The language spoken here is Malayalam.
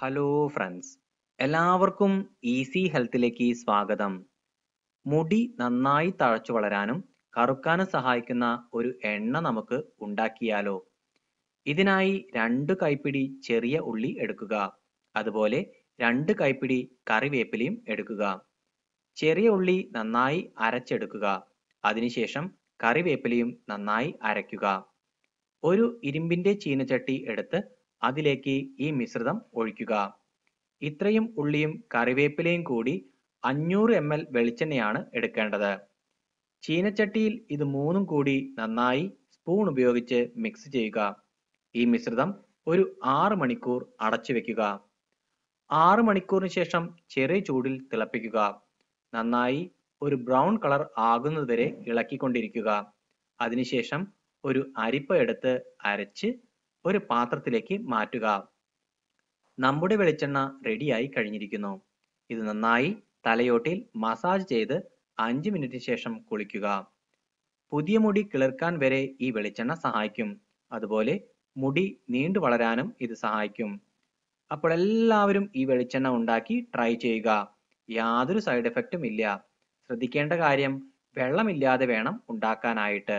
ഹലോ ഫ്രണ്ട്സ് എല്ലാവർക്കും ഈസി ഹെൽത്തിലേക്ക് സ്വാഗതം മുടി നന്നായി തഴച്ചു വളരാനും കറുക്കാനും സഹായിക്കുന്ന ഒരു എണ്ണ നമുക്ക് ഉണ്ടാക്കിയാലോ ഇതിനായി രണ്ട് കൈപ്പിടി ചെറിയ ഉള്ളി എടുക്കുക അതുപോലെ രണ്ട് കൈപ്പിടി കറിവേപ്പിലയും എടുക്കുക ചെറിയ ഉള്ളി നന്നായി അരച്ചെടുക്കുക അതിനുശേഷം കറിവേപ്പിലയും നന്നായി അരയ്ക്കുക ഒരു ഇരുമ്പിന്റെ ചീനച്ചട്ടി എടുത്ത് അതിലേക്ക് ഈ മിശ്രിതം ഒഴിക്കുക ഇത്രയും ഉള്ളിയും കറിവേപ്പിലയും കൂടി അഞ്ഞൂറ് എം എൽ വെളിച്ചെണ്ണയാണ് എടുക്കേണ്ടത് ചീനച്ചട്ടിയിൽ ഇത് മൂന്നും കൂടി നന്നായി സ്പൂൺ ഉപയോഗിച്ച് മിക്സ് ചെയ്യുക ഈ മിശ്രിതം ഒരു ആറ് മണിക്കൂർ അടച്ചു വെക്കുക ആറ് മണിക്കൂറിന് ശേഷം ചെറിയ ചൂടിൽ തിളപ്പിക്കുക നന്നായി ഒരു ബ്രൗൺ കളർ ആകുന്നതുവരെ ഇളക്കിക്കൊണ്ടിരിക്കുക അതിനുശേഷം ഒരു അരിപ്പ എടുത്ത് അരച്ച് ഒരു പാത്രത്തിലേക്ക് മാറ്റുക നമ്മുടെ വെളിച്ചെണ്ണ റെഡിയായി കഴിഞ്ഞിരിക്കുന്നു ഇത് നന്നായി തലയോട്ടിൽ മസാജ് ചെയ്ത് അഞ്ച് മിനിറ്റ് ശേഷം കുളിക്കുക പുതിയ മുടി കിളിർക്കാൻ വരെ ഈ വെളിച്ചെണ്ണ സഹായിക്കും അതുപോലെ മുടി നീണ്ടു വളരാനും ഇത് സഹായിക്കും അപ്പോൾ എല്ലാവരും ഈ വെളിച്ചെണ്ണ ഉണ്ടാക്കി ട്രൈ ചെയ്യുക യാതൊരു സൈഡ് എഫക്റ്റും ഇല്ല ശ്രദ്ധിക്കേണ്ട കാര്യം വെള്ളമില്ലാതെ വേണം ഉണ്ടാക്കാനായിട്ട്